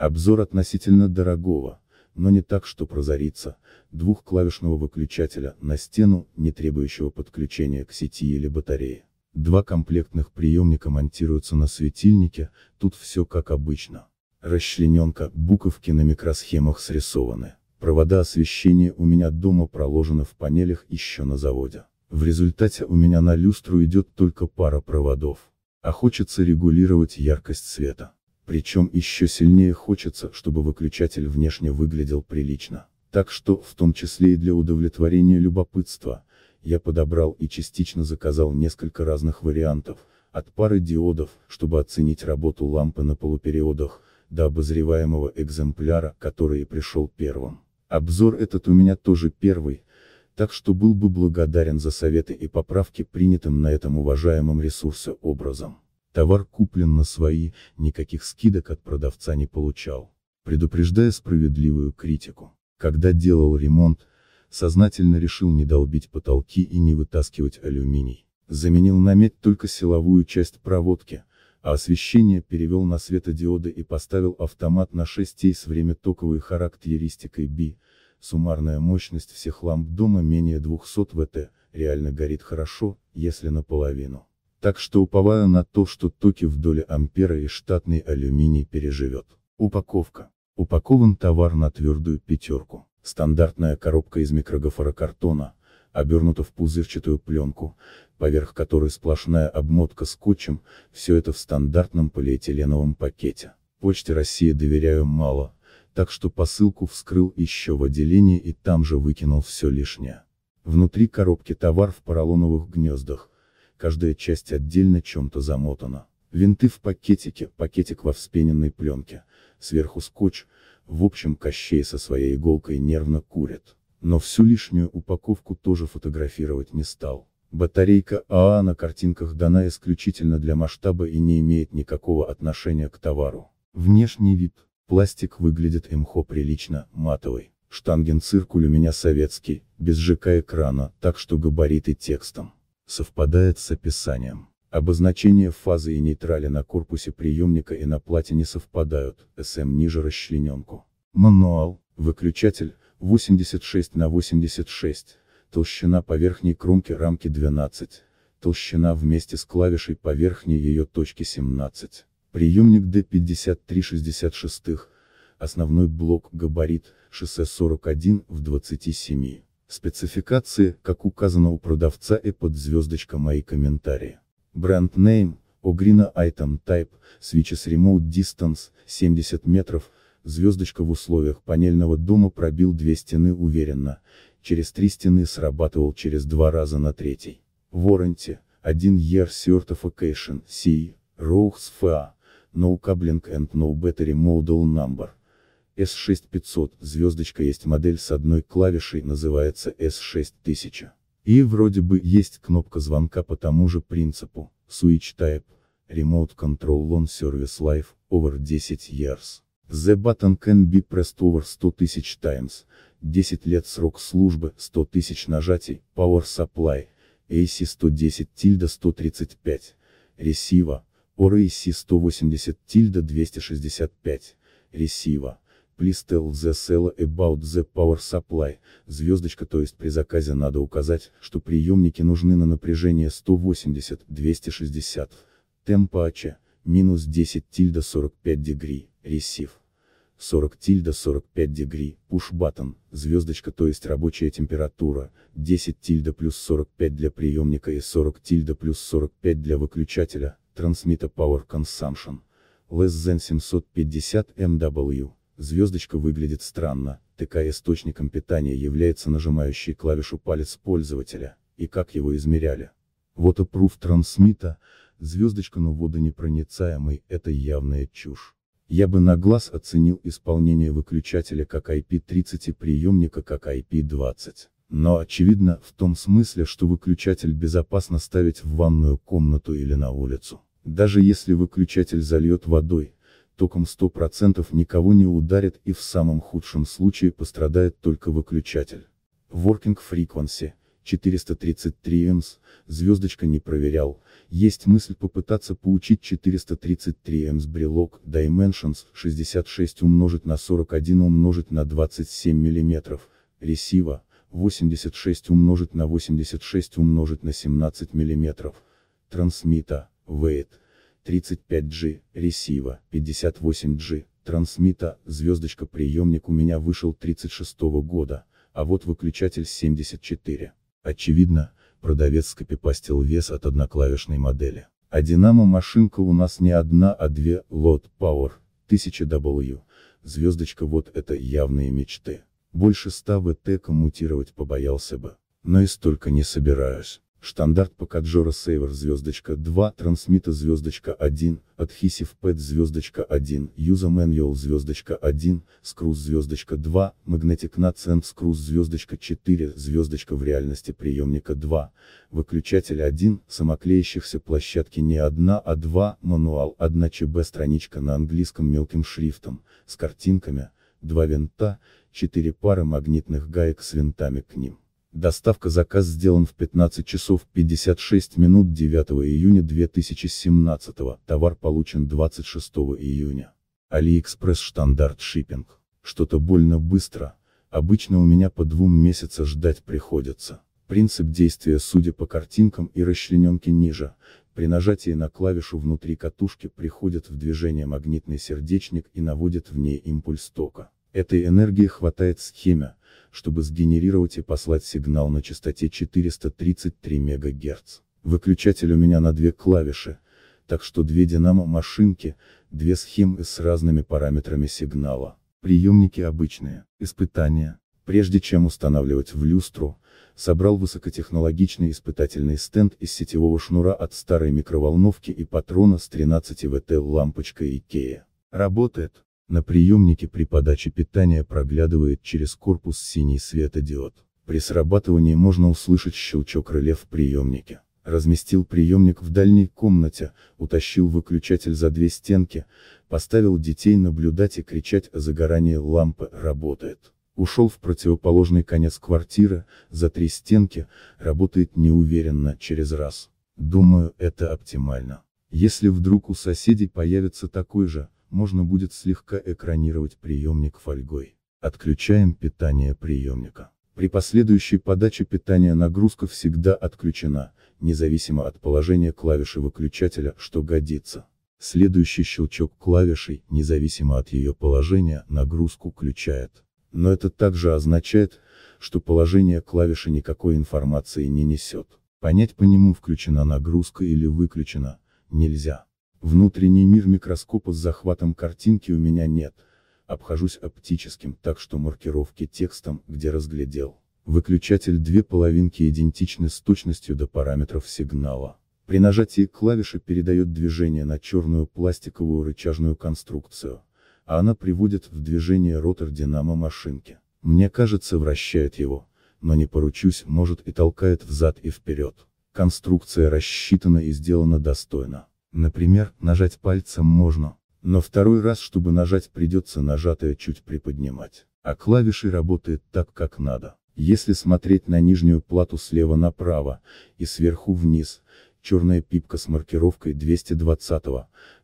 Обзор относительно дорогого, но не так, что прозорится, двухклавишного выключателя на стену, не требующего подключения к сети или батарее. Два комплектных приемника монтируются на светильнике, тут все как обычно. Расчлененка, буковки на микросхемах срисованы. Провода освещения у меня дома проложены в панелях еще на заводе. В результате у меня на люстру идет только пара проводов. А хочется регулировать яркость света. Причем еще сильнее хочется, чтобы выключатель внешне выглядел прилично. Так что, в том числе и для удовлетворения любопытства, я подобрал и частично заказал несколько разных вариантов, от пары диодов, чтобы оценить работу лампы на полупериодах, до обозреваемого экземпляра, который и пришел первым. Обзор этот у меня тоже первый, так что был бы благодарен за советы и поправки принятым на этом уважаемом ресурсе образом. Товар куплен на свои, никаких скидок от продавца не получал. Предупреждая справедливую критику, когда делал ремонт, сознательно решил не долбить потолки и не вытаскивать алюминий. Заменил на медь только силовую часть проводки, а освещение перевел на светодиоды и поставил автомат на 6 с времятоковой характеристикой B. Суммарная мощность всех ламп дома менее 200 ВТ, реально горит хорошо, если наполовину так что уповаю на то, что токи в доле ампера и штатный алюминий переживет. Упаковка. Упакован товар на твердую пятерку. Стандартная коробка из микрогофорокартона, обернута в пузырчатую пленку, поверх которой сплошная обмотка скотчем, все это в стандартном полиэтиленовом пакете. Почте России доверяю мало, так что посылку вскрыл еще в отделении и там же выкинул все лишнее. Внутри коробки товар в поролоновых гнездах, каждая часть отдельно чем-то замотана. Винты в пакетике, пакетик во вспененной пленке, сверху скотч, в общем Кощей со своей иголкой нервно курит. Но всю лишнюю упаковку тоже фотографировать не стал. Батарейка АА а на картинках дана исключительно для масштаба и не имеет никакого отношения к товару. Внешний вид. Пластик выглядит МХО прилично, матовый. Штанген-циркуль у меня советский, без ЖК экрана, так что габариты текстом совпадает с описанием. Обозначения фазы и нейтрали на корпусе приемника и на плате не совпадают, СМ ниже расчлененку. Мануал, выключатель, 86 на 86, толщина по верхней кромке рамки 12, толщина вместе с клавишей по верхней ее точке 17. Приемник D5366, основной блок габарит, шоссе 41 в 27. Спецификации, как указано у продавца и под звездочка мои комментарии. Бренд Name, огрина Item Type, Switches Remote Distance, 70 метров, звездочка в условиях панельного дома пробил две стены уверенно, через три стены срабатывал через два раза на третий. Warranty, 1 Year Certification, CE, Rogues FA, No Cabling and No Battery Model Number. S6500, звездочка есть модель с одной клавишей, называется S6000. И вроде бы есть кнопка звонка по тому же принципу, Switch Type, Remote Control on Service Life, over 10 years. The button can be pressed over 100 тысяч times, 10 лет срок службы, 100 тысяч нажатий, Power Supply, AC 110 тильда 135, Receiver, or AC 180 тильда 265, Receiver, Please tell the seller about the power supply. Звездочка, то есть при заказе надо указать, что приемники нужны на напряжение 180-260. Темпача, минус 10 тильда 45 дегри, ресив. 40 тильда 45 дегри, push button, звездочка, то есть рабочая температура, 10 тильда плюс 45 для приемника и 40 тильда плюс 45 для выключателя, transmitter power consumption, less than 750 MW. Звездочка выглядит странно, ТК источником питания является нажимающий клавишу палец пользователя, и как его измеряли. Вот и пруф трансмита, звездочка но водонепроницаемый, это явная чушь. Я бы на глаз оценил исполнение выключателя как IP30 и приемника как IP20. Но очевидно, в том смысле, что выключатель безопасно ставить в ванную комнату или на улицу. Даже если выключатель зальет водой, током 100% никого не ударит и в самом худшем случае пострадает только выключатель. Working Frequency 433 Мс, звездочка не проверял, есть мысль попытаться получить 433 Мс брелок Dimensions 66 умножить на 41 умножить на 27 мм, ресива 86 умножить на 86 умножить на 17 мм, трансмита, weight 35G, ресива, 58G, трансмита, звездочка приемник у меня вышел 36 года, а вот выключатель 74. Очевидно, продавец скопипастил вес от одноклавишной модели. А динамо машинка у нас не одна, а две, Lot Power, 1000W, звездочка вот это явные мечты. Больше 100 ВТ коммутировать побоялся бы. Но и столько не собираюсь штандарт Покаджора Сейвер звездочка 2, Трансмита звездочка 1, Adhesive Pad звездочка 1, Юза Manual звездочка 1, Скрус. звездочка 2, Магнетик Nuts Скрус. звездочка 4, звездочка в реальности приемника 2, выключатель 1, самоклеящихся площадки не одна, а два, мануал 1 ЧБ страничка на английском мелким шрифтом, с картинками, два винта, четыре пары магнитных гаек с винтами к ним. Доставка заказ сделан в 15 часов 56 минут 9 июня 2017, товар получен 26 июня. AliExpress, штандарт шиппинг. Что-то больно быстро, обычно у меня по двум месяца ждать приходится. Принцип действия судя по картинкам и расчлененке ниже, при нажатии на клавишу внутри катушки приходит в движение магнитный сердечник и наводит в ней импульс тока. Этой энергии хватает схеме, чтобы сгенерировать и послать сигнал на частоте 433 МГц. Выключатель у меня на две клавиши, так что две динамо-машинки, две схемы с разными параметрами сигнала. Приемники обычные, испытания. Прежде чем устанавливать в люстру, собрал высокотехнологичный испытательный стенд из сетевого шнура от старой микроволновки и патрона с 13 ВТ лампочкой IKEA. Работает. На приемнике при подаче питания проглядывает через корпус синий светодиод. При срабатывании можно услышать щелчок реле в приемнике. Разместил приемник в дальней комнате, утащил выключатель за две стенки, поставил детей наблюдать и кричать о загорании лампы «работает» ушел в противоположный конец квартиры, за три стенки, работает неуверенно, через раз. Думаю, это оптимально. Если вдруг у соседей появится такой же, можно будет слегка экранировать приемник фольгой. Отключаем питание приемника. При последующей подаче питания нагрузка всегда отключена, независимо от положения клавиши выключателя, что годится. Следующий щелчок клавишей, независимо от ее положения, нагрузку включает. Но это также означает, что положение клавиши никакой информации не несет. Понять по нему включена нагрузка или выключена, нельзя. Внутренний мир микроскопа с захватом картинки у меня нет, обхожусь оптическим, так что маркировки текстом, где разглядел. Выключатель две половинки идентичны с точностью до параметров сигнала. При нажатии клавиши передает движение на черную пластиковую рычажную конструкцию, а она приводит в движение ротор динамо машинки. Мне кажется вращает его, но не поручусь, может и толкает взад и вперед. Конструкция рассчитана и сделана достойно. Например, нажать пальцем можно, но второй раз, чтобы нажать, придется нажатое чуть приподнимать. А клавиши работает так, как надо. Если смотреть на нижнюю плату слева направо, и сверху вниз, черная пипка с маркировкой 220,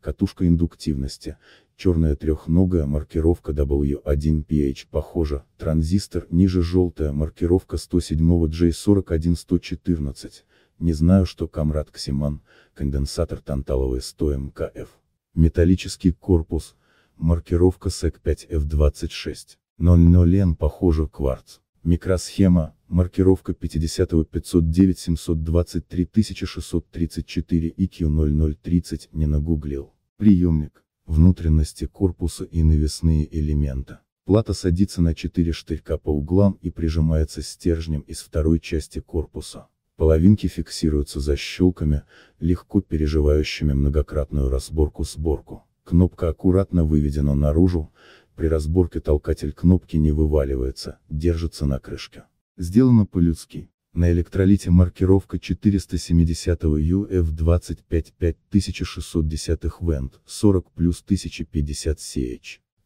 катушка индуктивности, черная трехногая маркировка W1PH похожа, транзистор, ниже желтая маркировка 107 J41114, не знаю, что Камрад Ксиман, конденсатор танталовый 100 МКФ. Металлический корпус, маркировка СЭК-5F26, 00Н похоже кварц. Микросхема, маркировка 50-509-723-634 и 0030 не нагуглил. Приемник, внутренности корпуса и навесные элемента. Плата садится на 4 штырька по углам и прижимается стержнем из второй части корпуса. Половинки фиксируются защелками, легко переживающими многократную разборку-сборку. Кнопка аккуратно выведена наружу, при разборке толкатель кнопки не вываливается, держится на крышке. Сделано по-людски. На электролите маркировка 470 UF25 5610 Вент, 40 плюс 1050 CH.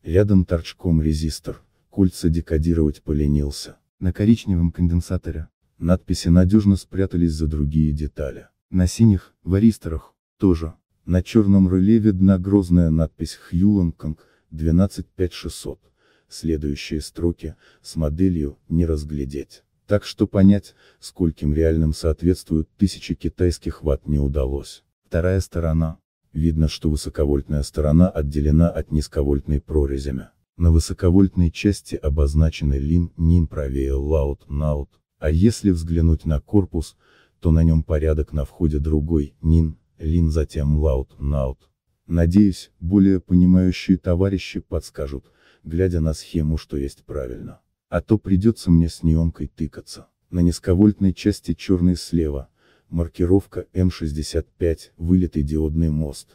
Рядом торчком резистор, кольца декодировать поленился. На коричневом конденсаторе, надписи надежно спрятались за другие детали. На синих, варистерах, тоже. На черном реле видна грозная надпись Хьюланконг 12500. Следующие строки, с моделью, не разглядеть. Так что понять, скольким реальным соответствуют тысячи китайских ватт не удалось. Вторая сторона. Видно, что высоковольтная сторона отделена от низковольтной прорезями. На высоковольтной части обозначены лин, нин правее лаут, наут, а если взглянуть на корпус, то на нем порядок на входе другой, НИН, ЛИН, затем ЛАУТ, НАУТ. Надеюсь, более понимающие товарищи подскажут, глядя на схему, что есть правильно. А то придется мне с неомкой тыкаться. На низковольтной части черный слева, маркировка М65, вылитый диодный мост.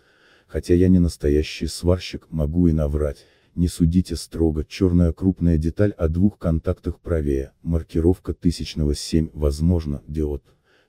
Хотя я не настоящий сварщик, могу и наврать не судите строго, черная крупная деталь о двух контактах правее, маркировка тысячного 7, возможно, диод.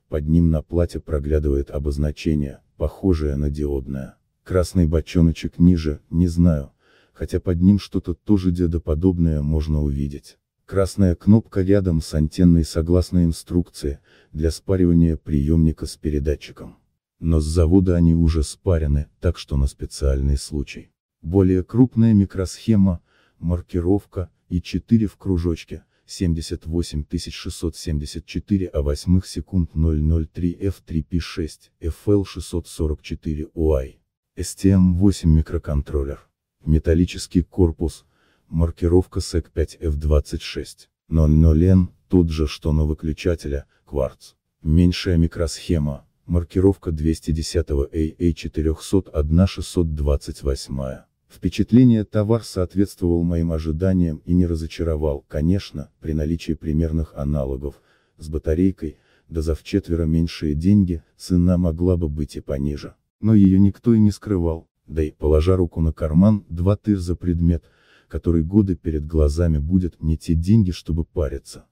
Под ним на плате проглядывает обозначение, похожее на диодное. Красный бочоночек ниже, не знаю, хотя под ним что-то тоже дедоподобное можно увидеть. Красная кнопка рядом с антенной согласно инструкции, для спаривания приемника с передатчиком. Но с завода они уже спарены, так что на специальный случай более крупная микросхема, маркировка, и 4 в кружочке, 78674 а 8 секунд 003 F3P6, FL644 UI. STM8 микроконтроллер. Металлический корпус, маркировка SEC5F26, 00N, тот же что на выключателя, кварц. Меньшая микросхема, маркировка 210 aa 401628 Впечатление товар соответствовал моим ожиданиям и не разочаровал, конечно, при наличии примерных аналогов, с батарейкой, да за вчетверо меньшие деньги, цена могла бы быть и пониже. Но ее никто и не скрывал, да и, положа руку на карман, два тыр за предмет, который годы перед глазами будет не те деньги, чтобы париться.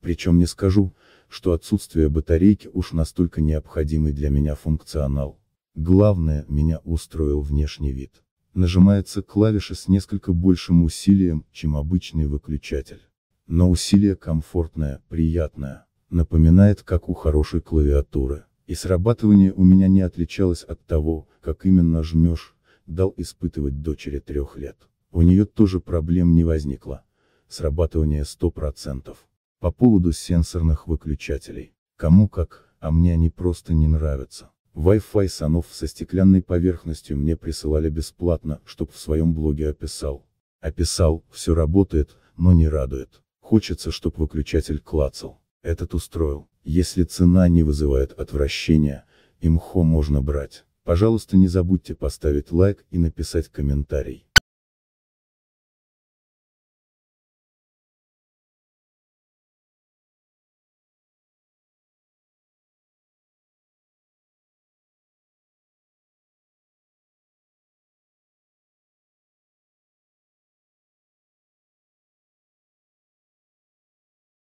Причем не скажу, что отсутствие батарейки уж настолько необходимый для меня функционал. Главное, меня устроил внешний вид нажимается клавиша с несколько большим усилием, чем обычный выключатель. Но усилие комфортное, приятное, напоминает как у хорошей клавиатуры. И срабатывание у меня не отличалось от того, как именно жмешь, дал испытывать дочери трех лет. У нее тоже проблем не возникло. Срабатывание 100%. По поводу сенсорных выключателей. Кому как, а мне они просто не нравятся. Wi-Fi санов со стеклянной поверхностью мне присылали бесплатно, чтоб в своем блоге описал. Описал, все работает, но не радует. Хочется, чтоб выключатель клацал. Этот устроил. Если цена не вызывает отвращения, имхо можно брать. Пожалуйста не забудьте поставить лайк и написать комментарий.